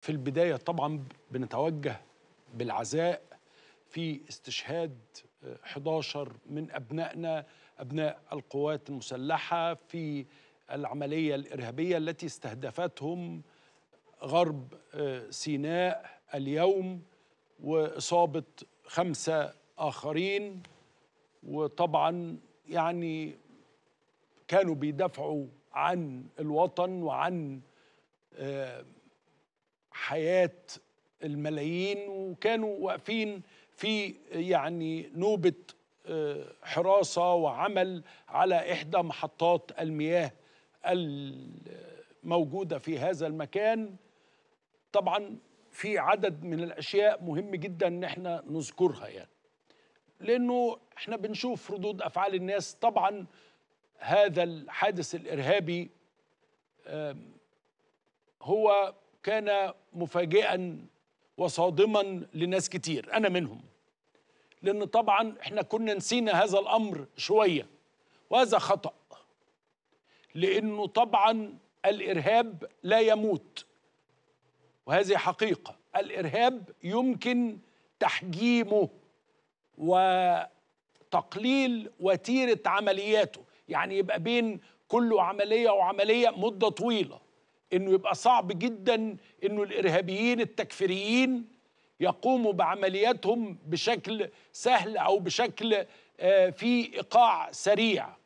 في البداية طبعا بنتوجه بالعزاء في استشهاد 11 آه، من أبنائنا أبناء القوات المسلحة في العملية الإرهابية التي استهدفتهم غرب آه، سيناء اليوم وإصابة خمسة آخرين وطبعا يعني كانوا بيدافعوا عن الوطن وعن آه، حياه الملايين وكانوا واقفين في يعني نوبه آه، حراسه وعمل على احدى محطات المياه الموجوده في هذا المكان طبعا في عدد من الاشياء مهم جدا ان احنا نذكرها يعني لانه احنا بنشوف ردود افعال الناس طبعا هذا الحادث الارهابي هو كان مفاجئا وصادما لناس كتير انا منهم لان طبعا احنا كنا نسينا هذا الامر شويه وهذا خطا لانه طبعا الارهاب لا يموت وهذه حقيقه الارهاب يمكن تحجيمه وتقليل وتيره عملياته يعني يبقى بين كل عمليه وعمليه مده طويله انه يبقى صعب جدا انه الارهابيين التكفيريين يقوموا بعملياتهم بشكل سهل او بشكل آه، في ايقاع سريع